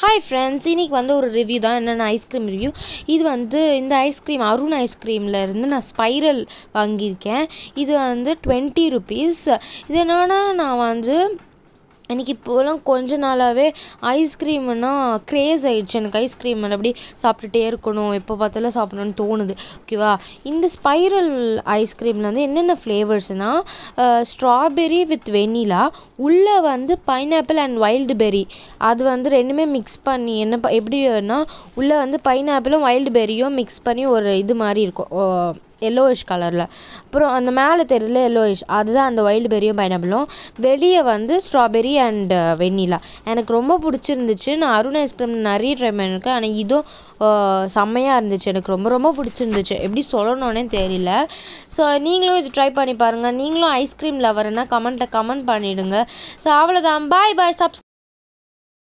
hi friends இன்றைக்கி வந்து ஒரு ரிவ்யூ தான் என்னென்ன ஐஸ்கிரீம் ரிவ்யூ இது வந்து இந்த ஐஸ்கிரீம் அருண் ஐஸ்கிரீமில் இருந்து நான் ஸ்பைரல் வாங்கியிருக்கேன் இது வந்து டுவெண்ட்டி ருபீஸ் இது என்னென்னா நான் வந்து எனக்கு இப்போலாம் கொஞ்ச நாளாகவே ஐஸ்கிரீம்னா க்ரேஸ் ஆகிடுச்சு எனக்கு ஐஸ்கிரீம் மேலே அப்படி சாப்பிட்டுட்டே இருக்கணும் எப்போ பார்த்தாலும் சாப்பிடணுன்னு தோணுது ஓகேவா இந்த ஸ்பைரல் ஐஸ்கிரீமில் வந்து என்னென்ன ஃப்ளேவர்ஸ்னால் ஸ்ட்ராபெரி வித் வெனிலா உள்ளே வந்து பைனாப்பிள் அண்ட் வைல்டு பெரி அது வந்து ரெண்டுமே மிக்ஸ் பண்ணி என்ன எப்படின்னா உள்ளே வந்து பைனாப்பிளும் வைல்டு பெரியும் மிக்ஸ் பண்ணி ஒரு இது மாதிரி இருக்கும் எல்லோயிஷ் கலரில் அப்புறம் அந்த மேலே தெரியல எல்லோயிஷ் அதுதான் அந்த ஒயில்டு பெரியும் பைனாப்பிளும் வெளியே வந்து ஸ்ட்ராபெரி அண்ட் வெண்ணிலா எனக்கு ரொம்ப பிடிச்சிருந்துச்சு நான் அருண் ஐஸ்கிரீம் நிறைய ட்ரை பண்ணியிருக்கேன் ஆனால் இதுவும் uh, செம்மையாக இருந்துச்சு எனக்கு ரொம்ப ரொம்ப பிடிச்சிருந்துச்சு எப்படி சொல்லணுன்னே தெரியல ஸோ நீங்களும் இது ட்ரை பண்ணி பாருங்கள் நீங்களும் ஐஸ்கிரீம் லவர்னால் கமெண்ட்டில் கமெண்ட் பண்ணிவிடுங்க ஸோ அவ்வளோதான் பாய் பாய் சப்ஸ்